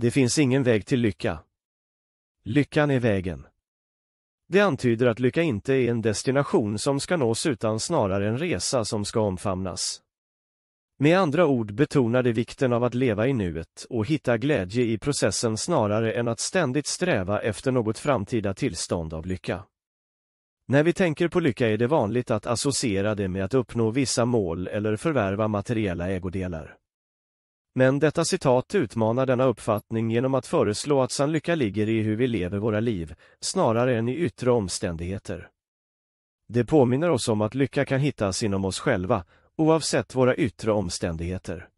Det finns ingen väg till lycka. Lyckan är vägen. Det antyder att lycka inte är en destination som ska nås utan snarare en resa som ska omfamnas. Med andra ord betonar det vikten av att leva i nuet och hitta glädje i processen snarare än att ständigt sträva efter något framtida tillstånd av lycka. När vi tänker på lycka är det vanligt att associera det med att uppnå vissa mål eller förvärva materiella ägodelar. Men detta citat utmanar denna uppfattning genom att föreslå att sann lycka ligger i hur vi lever våra liv, snarare än i yttre omständigheter. Det påminner oss om att lycka kan hittas inom oss själva, oavsett våra yttre omständigheter.